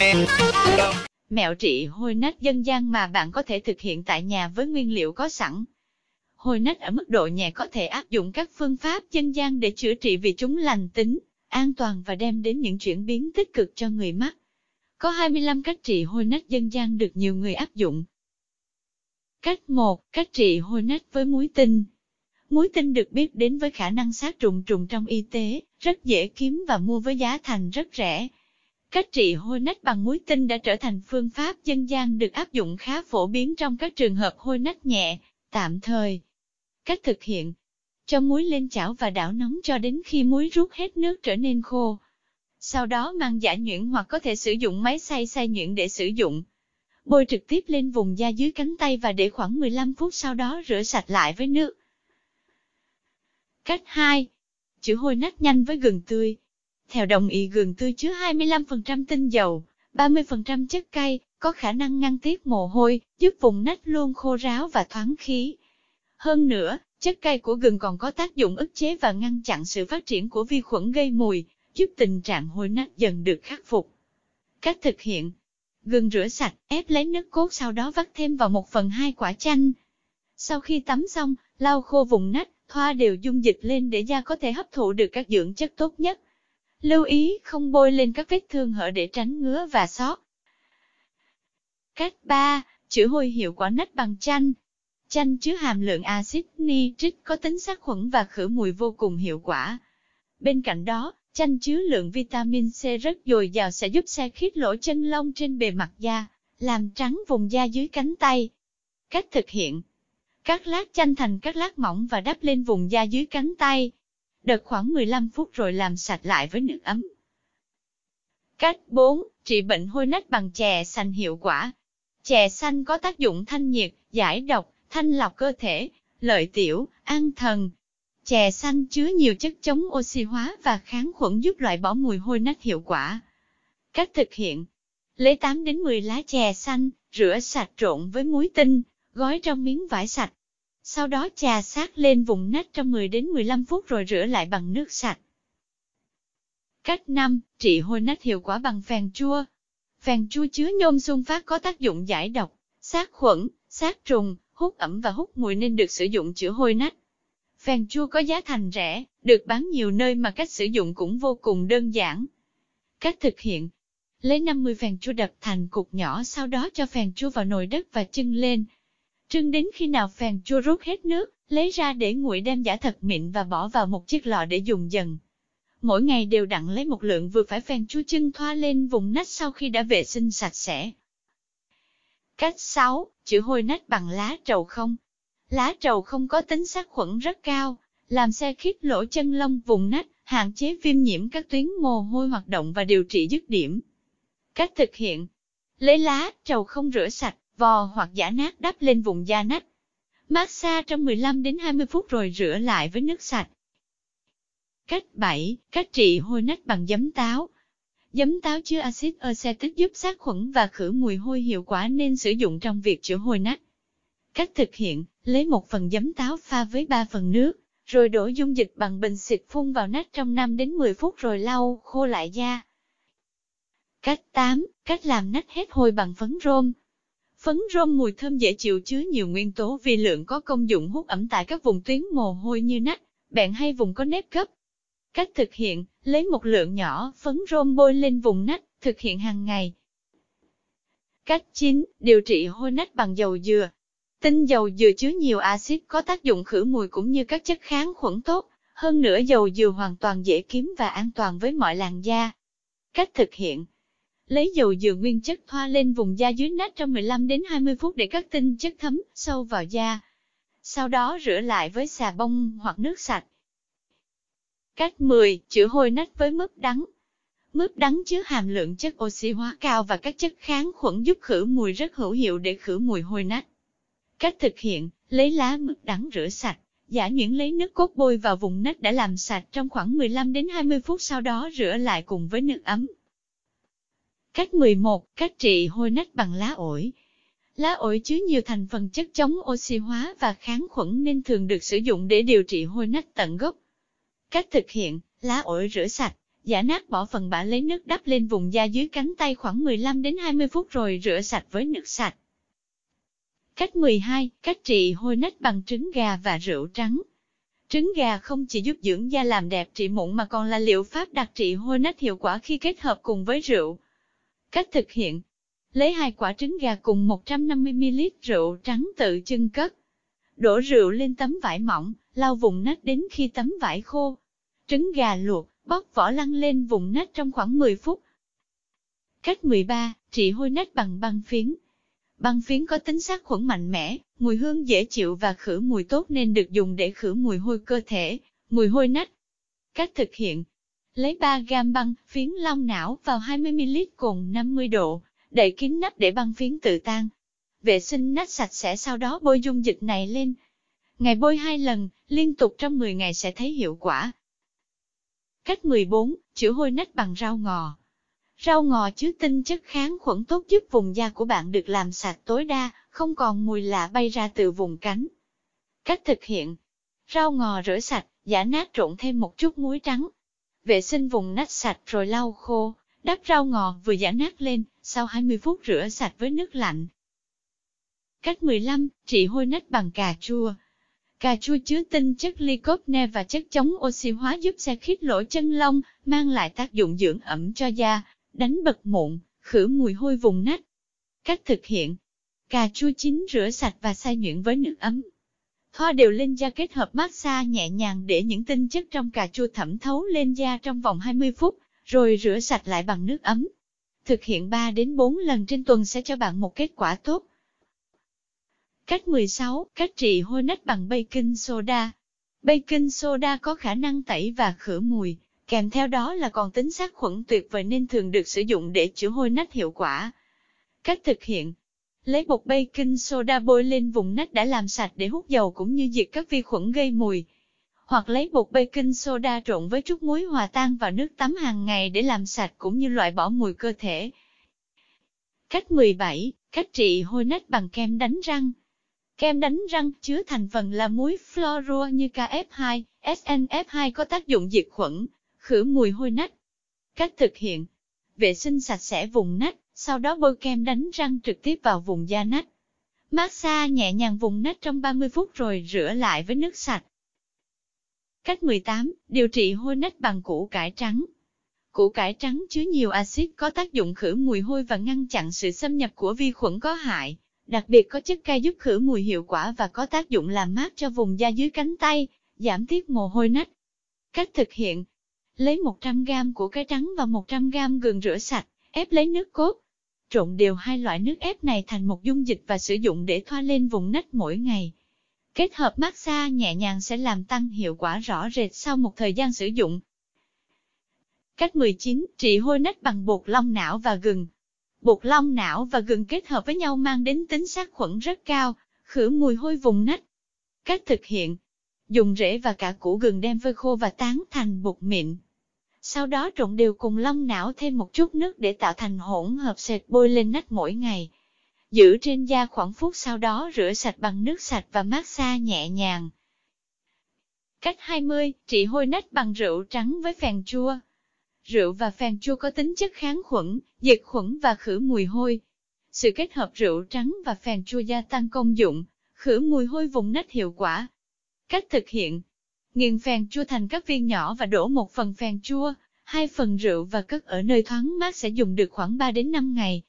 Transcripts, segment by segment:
Vâng. Mẹo trị hôi nách dân gian mà bạn có thể thực hiện tại nhà với nguyên liệu có sẵn. Hôi nách ở mức độ nhẹ có thể áp dụng các phương pháp dân gian để chữa trị vì chúng lành tính, an toàn và đem đến những chuyển biến tích cực cho người mắc. Có 25 cách trị hôi nách dân gian được nhiều người áp dụng. Cách 1. Cách trị hôi nách với muối tinh Muối tinh được biết đến với khả năng sát trùng trùng trong y tế, rất dễ kiếm và mua với giá thành rất rẻ. Cách trị hôi nách bằng muối tinh đã trở thành phương pháp dân gian được áp dụng khá phổ biến trong các trường hợp hôi nách nhẹ, tạm thời. Cách thực hiện Cho muối lên chảo và đảo nóng cho đến khi muối rút hết nước trở nên khô. Sau đó mang giả nhuyễn hoặc có thể sử dụng máy xay xay nhuyễn để sử dụng. Bôi trực tiếp lên vùng da dưới cánh tay và để khoảng 15 phút sau đó rửa sạch lại với nước. Cách 2. Chữa hôi nách nhanh với gừng tươi. Theo đồng ý gừng tươi chứa 25% tinh dầu, 30% chất cay, có khả năng ngăn tiết mồ hôi, giúp vùng nách luôn khô ráo và thoáng khí. Hơn nữa, chất cay của gừng còn có tác dụng ức chế và ngăn chặn sự phát triển của vi khuẩn gây mùi, giúp tình trạng hôi nách dần được khắc phục. Cách thực hiện Gừng rửa sạch, ép lấy nước cốt sau đó vắt thêm vào 1 phần 2 quả chanh. Sau khi tắm xong, lau khô vùng nách, thoa đều dung dịch lên để da có thể hấp thụ được các dưỡng chất tốt nhất. Lưu ý không bôi lên các vết thương hở để tránh ngứa và sót. Cách 3. Chữa hôi hiệu quả nách bằng chanh. Chanh chứa hàm lượng axit nitric có tính sát khuẩn và khử mùi vô cùng hiệu quả. Bên cạnh đó, chanh chứa lượng vitamin C rất dồi dào sẽ giúp xe khít lỗ chân lông trên bề mặt da, làm trắng vùng da dưới cánh tay. Cách thực hiện Cắt lát chanh thành các lát mỏng và đắp lên vùng da dưới cánh tay đợt khoảng 15 phút rồi làm sạch lại với nước ấm. Cách 4. Trị bệnh hôi nách bằng chè xanh hiệu quả. Chè xanh có tác dụng thanh nhiệt, giải độc, thanh lọc cơ thể, lợi tiểu, an thần. Chè xanh chứa nhiều chất chống oxy hóa và kháng khuẩn giúp loại bỏ mùi hôi nách hiệu quả. Cách thực hiện Lấy 8 đến 10 lá chè xanh, rửa sạch trộn với muối tinh, gói trong miếng vải sạch, sau đó chà sát lên vùng nách trong 10 đến 15 phút rồi rửa lại bằng nước sạch. Cách 5. Trị hôi nách hiệu quả bằng phèn chua. Phèn chua chứa nhôm xung phát có tác dụng giải độc, sát khuẩn, sát trùng, hút ẩm và hút mùi nên được sử dụng chữa hôi nách. Phèn chua có giá thành rẻ, được bán nhiều nơi mà cách sử dụng cũng vô cùng đơn giản. Cách thực hiện Lấy 50 phèn chua đập thành cục nhỏ sau đó cho phèn chua vào nồi đất và chưng lên, Trưng đến khi nào phèn chua rút hết nước, lấy ra để nguội đem giả thật mịn và bỏ vào một chiếc lọ để dùng dần. Mỗi ngày đều đặn lấy một lượng vừa phải phèn chua chân thoa lên vùng nách sau khi đã vệ sinh sạch sẽ. Cách 6. Chữa hôi nách bằng lá trầu không. Lá trầu không có tính sát khuẩn rất cao, làm xe khít lỗ chân lông vùng nách, hạn chế viêm nhiễm các tuyến mồ hôi hoạt động và điều trị dứt điểm. Cách thực hiện Lấy lá, trầu không rửa sạch, vò hoặc giả nát đắp lên vùng da nách. Massage trong 15 đến 20 phút rồi rửa lại với nước sạch. Cách 7. Cách trị hôi nách bằng giấm táo. Giấm táo chứa axit acetic giúp sát khuẩn và khử mùi hôi hiệu quả nên sử dụng trong việc chữa hôi nách. Cách thực hiện, lấy một phần giấm táo pha với 3 phần nước, rồi đổ dung dịch bằng bình xịt phun vào nách trong 5 đến 10 phút rồi lau khô lại da. Cách 8. Cách làm nách hết hôi bằng phấn rôm. Phấn rôm mùi thơm dễ chịu chứa nhiều nguyên tố vi lượng có công dụng hút ẩm tại các vùng tuyến mồ hôi như nách, bạn hay vùng có nếp gấp. Cách thực hiện, lấy một lượng nhỏ phấn rôm bôi lên vùng nách, thực hiện hàng ngày. Cách 9. Điều trị hôi nách bằng dầu dừa. Tinh dầu dừa chứa nhiều axit có tác dụng khử mùi cũng như các chất kháng khuẩn tốt, hơn nữa dầu dừa hoàn toàn dễ kiếm và an toàn với mọi làn da. Cách thực hiện, lấy dầu dừa nguyên chất thoa lên vùng da dưới nách trong 15 đến 20 phút để các tinh chất thấm sâu vào da. Sau đó rửa lại với xà bông hoặc nước sạch. Cách 10. Chữa hôi nách với mướp đắng. Mướp đắng chứa hàm lượng chất oxy hóa cao và các chất kháng khuẩn giúp khử mùi rất hữu hiệu để khử mùi hôi nách. Cách thực hiện, lấy lá mướp đắng rửa sạch, giả nhuyễn lấy nước cốt bôi vào vùng nách đã làm sạch trong khoảng 15 đến 20 phút sau đó rửa lại cùng với nước ấm. Cách 11, cách trị hôi nách bằng lá ổi. Lá ổi chứa nhiều thành phần chất chống oxy hóa và kháng khuẩn nên thường được sử dụng để điều trị hôi nách tận gốc. Cách thực hiện, lá ổi rửa sạch, giả nát bỏ phần bã lấy nước đắp lên vùng da dưới cánh tay khoảng 15 đến 20 phút rồi rửa sạch với nước sạch. Cách 12, cách trị hôi nách bằng trứng gà và rượu trắng. Trứng gà không chỉ giúp dưỡng da làm đẹp trị mụn mà còn là liệu pháp đặc trị hôi nách hiệu quả khi kết hợp cùng với rượu. Cách thực hiện. Lấy hai quả trứng gà cùng 150ml rượu trắng tự chưng cất. Đổ rượu lên tấm vải mỏng, lau vùng nách đến khi tấm vải khô. Trứng gà luộc, bóc vỏ lăn lên vùng nách trong khoảng 10 phút. Cách 13. Trị hôi nách bằng băng phiến. Băng phiến có tính sát khuẩn mạnh mẽ, mùi hương dễ chịu và khử mùi tốt nên được dùng để khử mùi hôi cơ thể, mùi hôi nách. Cách thực hiện, lấy 3 gam băng phiến long não vào 20ml cùng 50 độ, đậy kín nắp để băng phiến tự tan. Vệ sinh nách sạch sẽ sau đó bôi dung dịch này lên. Ngày bôi 2 lần, liên tục trong 10 ngày sẽ thấy hiệu quả. Cách 14, chữa hôi nách bằng rau ngò. Rau ngò chứa tinh chất kháng khuẩn tốt giúp vùng da của bạn được làm sạch tối đa, không còn mùi lạ bay ra từ vùng cánh. Cách thực hiện. Rau ngò rửa sạch, giả nát trộn thêm một chút muối trắng, vệ sinh vùng nách sạch rồi lau khô, đắp rau ngọt vừa giã nát lên, sau 20 phút rửa sạch với nước lạnh. Cách 15, trị hôi nách bằng cà chua. Cà chua chứa tinh chất lycopene và chất chống oxy hóa giúp xe khít lỗ chân lông, mang lại tác dụng dưỡng ẩm cho da, đánh bật mụn, khử mùi hôi vùng nách. Cách thực hiện Cà chua chín rửa sạch và xay nhuyễn với nước ấm, Kho đều lên da kết hợp massage nhẹ nhàng để những tinh chất trong cà chua thẩm thấu lên da trong vòng 20 phút, rồi rửa sạch lại bằng nước ấm. Thực hiện 3 đến 4 lần trên tuần sẽ cho bạn một kết quả tốt. Cách 16. Cách trị hôi nách bằng baking soda. Baking soda có khả năng tẩy và khử mùi, kèm theo đó là còn tính sát khuẩn tuyệt vời nên thường được sử dụng để chữa hôi nách hiệu quả. Cách thực hiện Lấy bột baking soda bôi lên vùng nách đã làm sạch để hút dầu cũng như diệt các vi khuẩn gây mùi. Hoặc lấy bột baking soda trộn với chút muối hòa tan vào nước tắm hàng ngày để làm sạch cũng như loại bỏ mùi cơ thể. Cách 17. Cách trị hôi nách bằng kem đánh răng. Kem đánh răng chứa thành phần là muối fluorua như KF2, SNF2 có tác dụng diệt khuẩn, khử mùi hôi nách. Cách thực hiện. Vệ sinh sạch sẽ vùng nách sau đó bôi kem đánh răng trực tiếp vào vùng da nách. Massage nhẹ nhàng vùng nách trong 30 phút rồi rửa lại với nước sạch. Cách 18, điều trị hôi nách bằng củ cải trắng. Củ cải trắng chứa nhiều axit có tác dụng khử mùi hôi và ngăn chặn sự xâm nhập của vi khuẩn có hại, đặc biệt có chất cay giúp khử mùi hiệu quả và có tác dụng làm mát cho vùng da dưới cánh tay, giảm tiết mồ hôi nách. Cách thực hiện Lấy 100g củ cải trắng và 100g gừng rửa sạch, ép lấy nước cốt, trộn đều hai loại nước ép này thành một dung dịch và sử dụng để thoa lên vùng nách mỗi ngày. Kết hợp massage nhẹ nhàng sẽ làm tăng hiệu quả rõ rệt sau một thời gian sử dụng. Cách 19. Trị hôi nách bằng bột long não và gừng. Bột long não và gừng kết hợp với nhau mang đến tính sát khuẩn rất cao, khử mùi hôi vùng nách. Cách thực hiện. Dùng rễ và cả củ gừng đem phơi khô và tán thành bột mịn, sau đó trộn đều cùng long não thêm một chút nước để tạo thành hỗn hợp sệt bôi lên nách mỗi ngày. Giữ trên da khoảng phút sau đó rửa sạch bằng nước sạch và mát xa nhẹ nhàng. Cách 20, trị hôi nách bằng rượu trắng với phèn chua. Rượu và phèn chua có tính chất kháng khuẩn, diệt khuẩn và khử mùi hôi. Sự kết hợp rượu trắng và phèn chua gia tăng công dụng, khử mùi hôi vùng nách hiệu quả. Cách thực hiện, nghiền phèn chua thành các viên nhỏ và đổ một phần phèn chua, hai phần rượu và cất ở nơi thoáng mát sẽ dùng được khoảng 3 đến 5 ngày.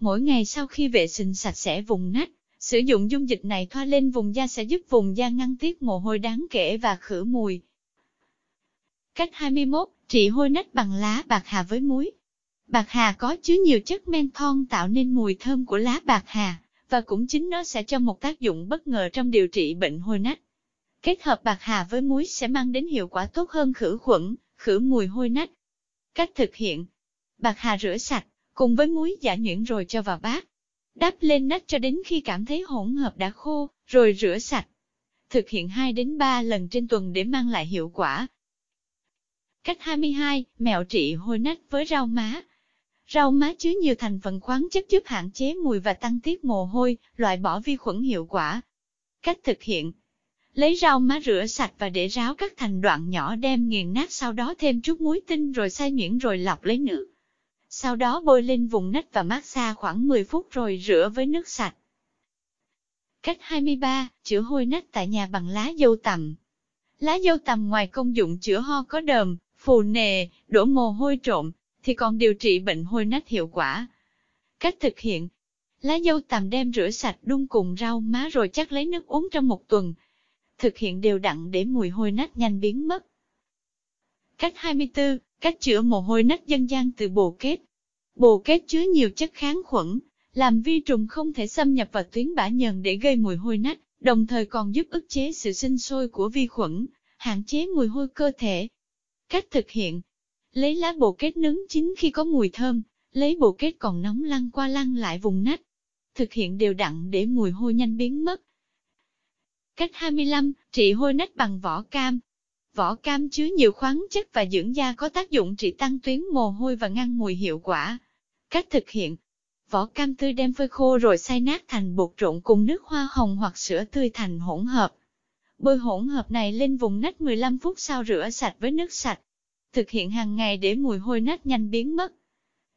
Mỗi ngày sau khi vệ sinh sạch sẽ vùng nách, sử dụng dung dịch này thoa lên vùng da sẽ giúp vùng da ngăn tiết mồ hôi đáng kể và khử mùi. Cách 21, trị hôi nách bằng lá bạc hà với muối. Bạc hà có chứa nhiều chất men thon tạo nên mùi thơm của lá bạc hà, và cũng chính nó sẽ cho một tác dụng bất ngờ trong điều trị bệnh hôi nách. Kết hợp bạc hà với muối sẽ mang đến hiệu quả tốt hơn khử khuẩn, khử mùi hôi nách. Cách thực hiện Bạc hà rửa sạch, cùng với muối giả nhuyễn rồi cho vào bát. Đắp lên nách cho đến khi cảm thấy hỗn hợp đã khô, rồi rửa sạch. Thực hiện 2 đến 3 lần trên tuần để mang lại hiệu quả. Cách 22, mẹo trị hôi nách với rau má. Rau má chứa nhiều thành phần khoáng chất giúp hạn chế mùi và tăng tiết mồ hôi, loại bỏ vi khuẩn hiệu quả. Cách thực hiện lấy rau má rửa sạch và để ráo các thành đoạn nhỏ đem nghiền nát sau đó thêm chút muối tinh rồi xay nhuyễn rồi lọc lấy nước. Sau đó bôi lên vùng nách và mát xa khoảng 10 phút rồi rửa với nước sạch. Cách 23, chữa hôi nách tại nhà bằng lá dâu tằm. Lá dâu tằm ngoài công dụng chữa ho có đờm, phù nề, đổ mồ hôi trộm thì còn điều trị bệnh hôi nách hiệu quả. Cách thực hiện Lá dâu tằm đem rửa sạch đun cùng rau má rồi chắc lấy nước uống trong một tuần, thực hiện đều đặn để mùi hôi nách nhanh biến mất. Cách 24, cách chữa mồ hôi nách dân gian từ bồ kết. Bồ kết chứa nhiều chất kháng khuẩn, làm vi trùng không thể xâm nhập vào tuyến bã nhờn để gây mùi hôi nách, đồng thời còn giúp ức chế sự sinh sôi của vi khuẩn, hạn chế mùi hôi cơ thể. Cách thực hiện Lấy lá bồ kết nướng chín khi có mùi thơm, lấy bồ kết còn nóng lăn qua lăn lại vùng nách. Thực hiện đều đặn để mùi hôi nhanh biến mất, Cách 25, trị hôi nách bằng vỏ cam. Vỏ cam chứa nhiều khoáng chất và dưỡng da có tác dụng trị tăng tuyến mồ hôi và ngăn mùi hiệu quả. Cách thực hiện Vỏ cam tươi đem phơi khô rồi xay nát thành bột trộn cùng nước hoa hồng hoặc sữa tươi thành hỗn hợp. Bôi hỗn hợp này lên vùng nách 15 phút sau rửa sạch với nước sạch. Thực hiện hàng ngày để mùi hôi nách nhanh biến mất.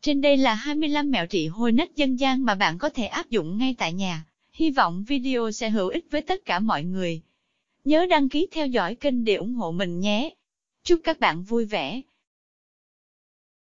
Trên đây là 25 mẹo trị hôi nách dân gian mà bạn có thể áp dụng ngay tại nhà. Hy vọng video sẽ hữu ích với tất cả mọi người. Nhớ đăng ký theo dõi kênh để ủng hộ mình nhé. Chúc các bạn vui vẻ.